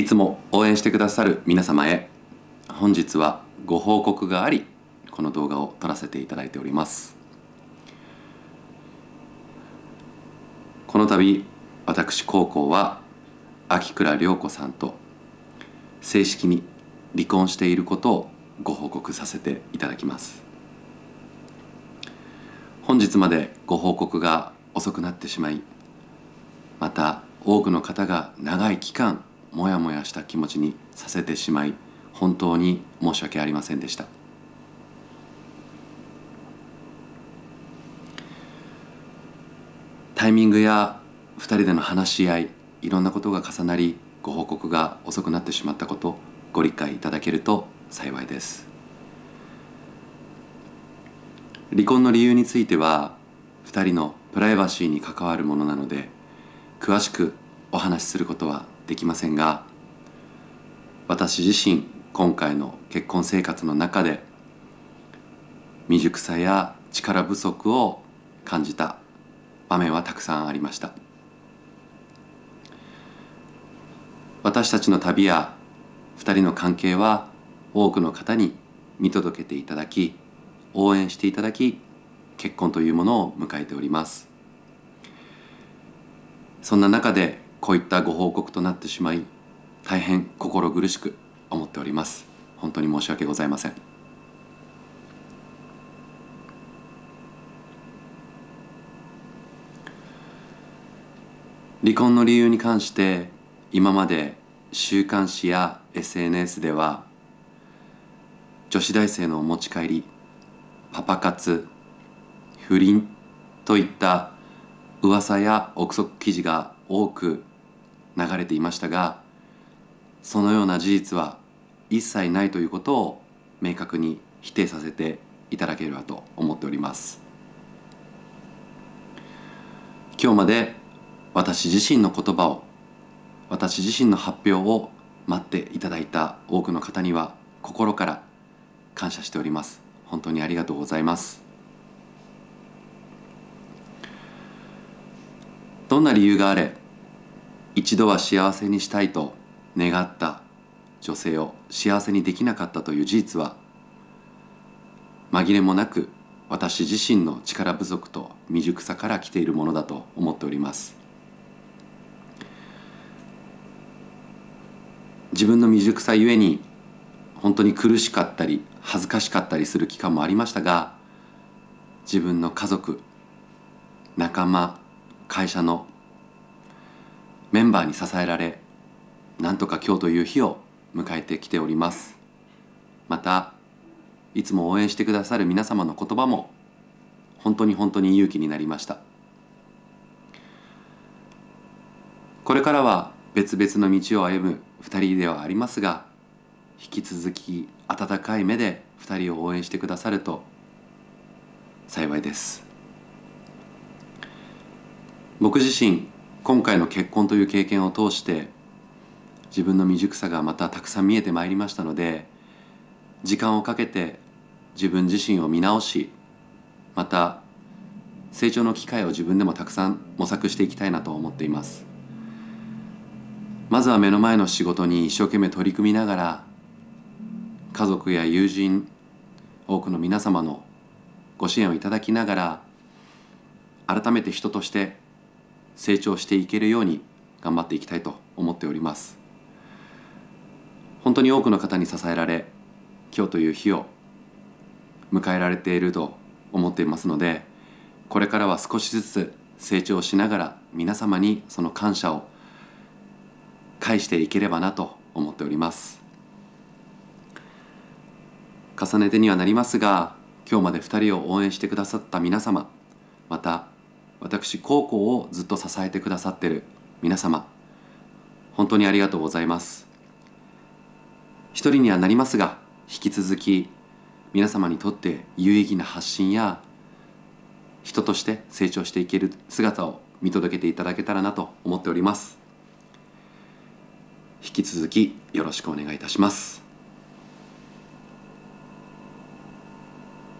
いつも応援してくださる皆様へ本日はご報告がありこの動画を撮らせていただいておりますこの度私高校は秋倉涼子さんと正式に離婚していることをご報告させていただきます本日までご報告が遅くなってしまいまた多くの方が長い期間モヤモヤした気持ちにさせてしまい本当に申し訳ありませんでしたタイミングや2人での話し合いいろんなことが重なりご報告が遅くなってしまったことご理解いただけると幸いです離婚の理由については2人のプライバシーに関わるものなので詳しくお話しすることはできませんが私自身今回の結婚生活の中で未熟さや力不足を感じた場面はたくさんありました私たちの旅や2人の関係は多くの方に見届けていただき応援していただき結婚というものを迎えておりますそんな中でこういったご報告となってしまい大変心苦しく思っております本当に申し訳ございません離婚の理由に関して今まで週刊誌や SNS では女子大生のお持ち帰りパパ活不倫といった噂や憶測記事が多く流れていましたがそのような事実は一切ないということを明確に否定させていただければと思っております今日まで私自身の言葉を私自身の発表を待っていただいた多くの方には心から感謝しております本当にありがとうございますどんな理由があれ一度は幸せにしたいと願った女性を幸せにできなかったという事実は紛れもなく私自身の力不足と未熟さから来ているものだと思っております自分の未熟さゆえに本当に苦しかったり恥ずかしかったりする期間もありましたが自分の家族仲間会社のメンバーに支えられなんとか今日という日を迎えてきておりますまたいつも応援してくださる皆様の言葉も本当に本当に勇気になりましたこれからは別々の道を歩む2人ではありますが引き続き温かい目で2人を応援してくださると幸いです僕自身今回の結婚という経験を通して自分の未熟さがまたたくさん見えてまいりましたので時間をかけて自分自身を見直しまた成長の機会を自分でもたくさん模索していきたいなと思っていますまずは目の前の仕事に一生懸命取り組みながら家族や友人多くの皆様のご支援をいただきながら改めて人として成長していけるように頑張っていきたいと思っております本当に多くの方に支えられ今日という日を迎えられていると思っていますのでこれからは少しずつ成長しながら皆様にその感謝を返していければなと思っております重ねてにはなりますが今日まで2人を応援してくださった皆様また私高校をずっと支えてくださってる皆様本当にありがとうございます一人にはなりますが引き続き皆様にとって有意義な発信や人として成長していける姿を見届けていただけたらなと思っております引き続きよろしくお願いいたします